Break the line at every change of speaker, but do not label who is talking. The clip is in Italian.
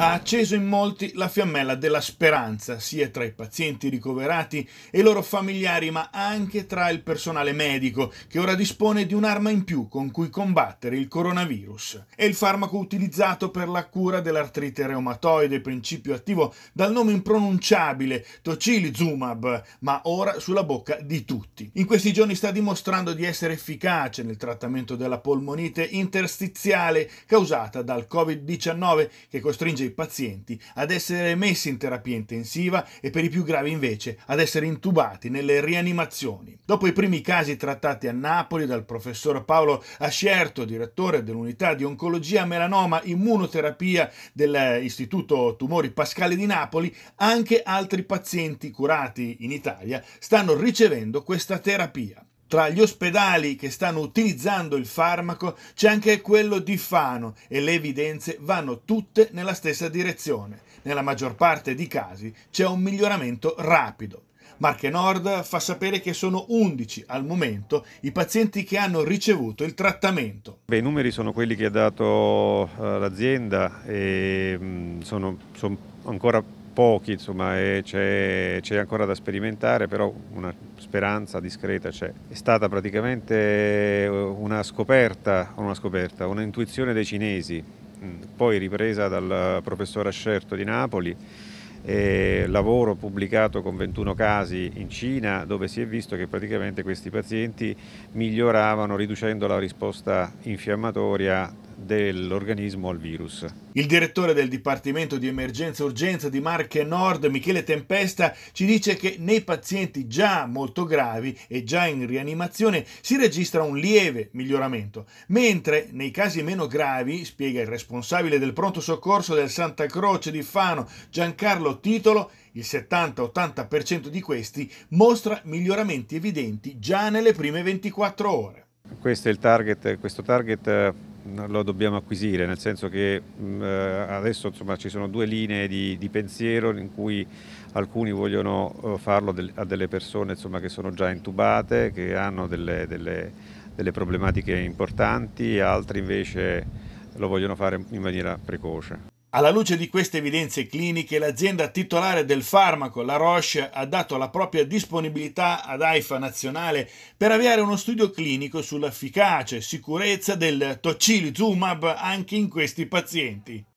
ha acceso in molti la fiammella della speranza, sia tra i pazienti ricoverati e i loro familiari, ma anche tra il personale medico, che ora dispone di un'arma in più con cui combattere il coronavirus. È il farmaco utilizzato per la cura dell'artrite reumatoide, principio attivo dal nome impronunciabile, tocilizumab, ma ora sulla bocca di tutti. In questi giorni sta dimostrando di essere efficace nel trattamento della polmonite interstiziale causata dal Covid-19 che costringe i pazienti ad essere messi in terapia intensiva e per i più gravi invece ad essere intubati nelle rianimazioni. Dopo i primi casi trattati a Napoli dal professor Paolo Ascerto, direttore dell'unità di oncologia melanoma immunoterapia dell'Istituto Tumori Pascale di Napoli, anche altri pazienti curati in Italia stanno ricevendo questa terapia. Tra gli ospedali che stanno utilizzando il farmaco c'è anche quello di Fano e le evidenze vanno tutte nella stessa direzione. Nella maggior parte dei casi c'è un miglioramento rapido. Marche Nord fa sapere che sono 11 al momento i pazienti che hanno ricevuto il trattamento.
Beh, I numeri sono quelli che ha dato eh, l'azienda e mm, sono, sono ancora pochi, insomma, c'è, ancora da sperimentare, però una speranza discreta c'è. È stata praticamente eh, una scoperta, una scoperta, un'intuizione dei cinesi, mm, poi ripresa dal professor Ascerto di Napoli, lavoro pubblicato con 21 casi in Cina dove si è visto che praticamente questi pazienti miglioravano riducendo la risposta infiammatoria dell'organismo al virus.
Il direttore del Dipartimento di Emergenza e Urgenza di Marche Nord, Michele Tempesta, ci dice che nei pazienti già molto gravi e già in rianimazione si registra un lieve miglioramento, mentre nei casi meno gravi, spiega il responsabile del pronto soccorso del Santa Croce di Fano, Giancarlo Titolo, il 70-80% di questi mostra miglioramenti evidenti già nelle prime 24 ore.
Questo target, questo target eh, lo dobbiamo acquisire, nel senso che mh, mm, eh, adesso insomma, ci sono due linee di, di pensiero in cui alcuni vogliono eh, farlo a delle persone insomma, che sono già intubate, che hanno delle, delle, delle problematiche importanti, altri invece lo vogliono fare in maniera precoce.
Alla luce di queste evidenze cliniche, l'azienda titolare del farmaco, la Roche, ha dato la propria disponibilità ad AIFA nazionale per avviare uno studio clinico sull'efficacia e sicurezza del tocilizumab anche in questi pazienti.